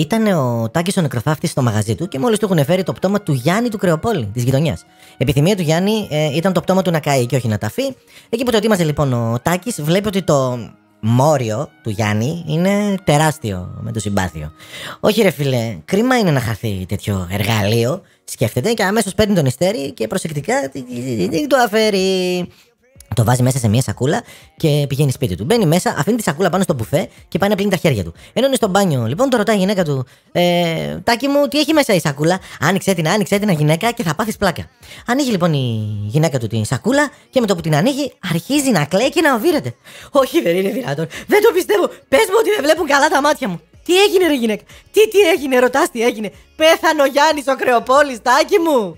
Ήταν ο Τάκης ο νεκροθάφτης στο μαγαζί του και μόλις του έχουν φέρει το πτώμα του Γιάννη του Κρεοπόλη, της γειτονιάς. Επιθυμία του Γιάννη ε, ήταν το πτώμα του να καεί και όχι να ταφεί. Εκεί που το ετοίμαζε λοιπόν ο Τάκης, βλέπει ότι το μόριο του Γιάννη είναι τεράστιο με το συμπάθειο. Όχι ρε φίλε, κρίμα είναι να χαθεί τέτοιο εργαλείο, σκέφτεται και αμέσως παίρνει τον ιστέρι και προσεκτικά το αφαιρεί το βάζει μέσα σε μια σακούλα και πηγαίνει σπίτι του. Μπαίνει μέσα, αφήνει τη σακούλα πάνω στο μπουφέ και πάει να πλύνει τα χέρια του. Ενώ είναι στο μπάνιο, λοιπόν, το ρωτάει η γυναίκα του, ε, Τάκι μου, τι έχει μέσα η σακούλα. Άνοιξε την, άνοιξε την γυναίκα και θα πάθεις πλάκα. Ανοίγει λοιπόν η γυναίκα του την σακούλα και με το που την ανοίγει αρχίζει να κλαίει και να οβείρεται. Όχι, δεν είναι δυνατόν. Δεν το πιστεύω. Πες μου ότι δεν βλέπουν καλά τα μάτια μου. Τι έγινε, ρε γυναίκα. Τι, τι έγινε, ρωτάς τι έγινε. Πέθανε ο Γιάννης ο Κρεοπόλης, τάκι μου.